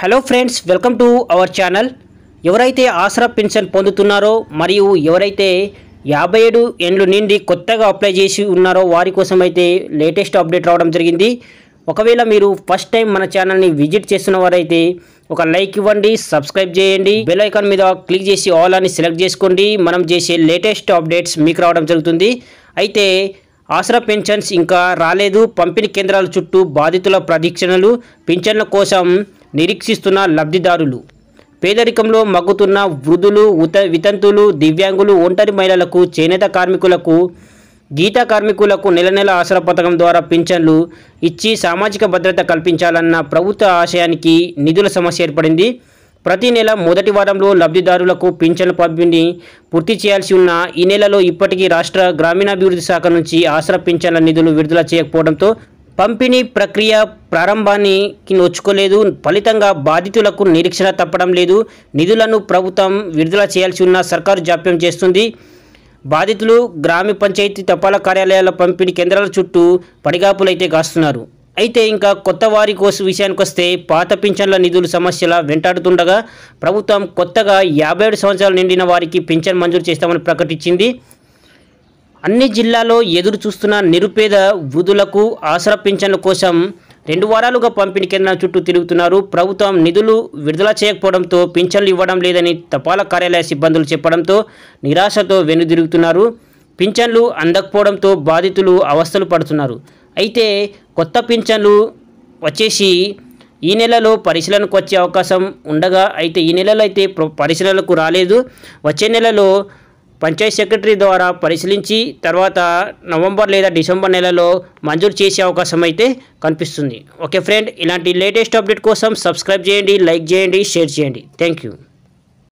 hello friends welcome to our channel ఎవరైతే Aasara pension పొందుతున్నారో మరియు ఎవరైతే యాభై ఏడు ఏండ్లు నిండి కొత్తగా అప్లై చేసి ఉన్నారో వారి కోసం అయితే లేటెస్ట్ అప్డేట్ రావడం జరిగింది ఒకవేళ మీరు ఫస్ట్ టైం మన ఛానల్ని విజిట్ చేస్తున్న వారైతే ఒక లైక్ ఇవ్వండి సబ్స్క్రైబ్ చేయండి బెల్ ఐకాన్ మీద క్లిక్ చేసి ఆల్ అని సెలెక్ట్ చేసుకోండి మనం చేసే లేటెస్ట్ అప్డేట్స్ మీకు రావడం జరుగుతుంది అయితే ఆసరా పెన్షన్స్ ఇంకా రాలేదు పంపిణీ కేంద్రాల చుట్టూ బాధితుల ప్రదీక్షణలు పింఛన్ల కోసం నిరీక్షిస్తున్న లబ్ధిదారులు పేదరికంలో మగ్గుతున్న వృద్ధులు ఉత వితంతులు దివ్యాంగులు ఒంటరి మహిళలకు చేనేత కార్మికులకు గీత కార్మికులకు నెల నెల ఆసర పథకం ద్వారా పింఛన్లు ఇచ్చి సామాజిక భద్రత కల్పించాలన్న ప్రభుత్వ ఆశయానికి నిధుల సమస్య ఏర్పడింది ప్రతి నెల మొదటి వారంలో లబ్ధిదారులకు పింఛన్ల పంపిణీ పూర్తి చేయాల్సి ఉన్న ఈ నెలలో ఇప్పటికీ రాష్ట్ర గ్రామీణాభివృద్ధి శాఖ నుంచి ఆసర పింఛన్ల నిధులు విడుదల చేయకపోవడంతో పంపిణీ ప్రక్రియ ప్రారంభానికి నొచ్చుకోలేదు ఫలితంగా బాధితులకు నిరీక్షణ తప్పడం లేదు నిధులను ప్రభుత్వం విడుదల చేయాల్సి ఉన్న సర్కారు జాప్యం చేస్తుంది బాధితులు గ్రామ పంచాయతీ తపాలా కార్యాలయాల పంపిణీ కేంద్రాల చుట్టూ పడిగాపులైతే కాస్తున్నారు అయితే ఇంకా కొత్త వారి కోసం విషయానికి వస్తే పాత పింఛన్ల నిధుల సమస్యల వెంటాడుతుండగా ప్రభుత్వం కొత్తగా యాభై ఏడు సంవత్సరాలు నిండిన వారికి పింఛన్ మంజూరు చేస్తామని ప్రకటించింది అన్ని జిల్లాలో ఎదురు చూస్తున్న నిరుపేద వృద్ధులకు ఆసరా పింఛన్ల కోసం రెండు వారాలుగా పంపిణీ కేంద్రం చుట్టూ తిరుగుతున్నారు ప్రభుత్వం నిధులు విడుదల చేయకపోవడంతో పింఛన్లు ఇవ్వడం లేదని తపాలా కార్యాలయ సిబ్బందులు చెప్పడంతో నిరాశతో వెనుదిరుగుతున్నారు పింఛన్లు అందకపోవడంతో బాధితులు అవస్థలు పడుతున్నారు అయితే కొత్త పింఛన్లు వచ్చేసి ఈ నెలలో పరిశీలనకు వచ్చే అవకాశం ఉండగా అయితే ఈ నెలలో అయితే పరిశీలనకు రాలేదు వచ్చే నెలలో పంచాయత్ సెక్రటరీ ద్వారా పరిశీలించి తర్వాత నవంబర్ లేదా డిసెంబర్ నెలలో మంజూరు చేసే అవకాశం అయితే కనిపిస్తుంది ఓకే ఫ్రెండ్ ఇలాంటి లేటెస్ట్ అప్డేట్ కోసం సబ్స్క్రైబ్ చేయండి లైక్ చేయండి షేర్ చేయండి థ్యాంక్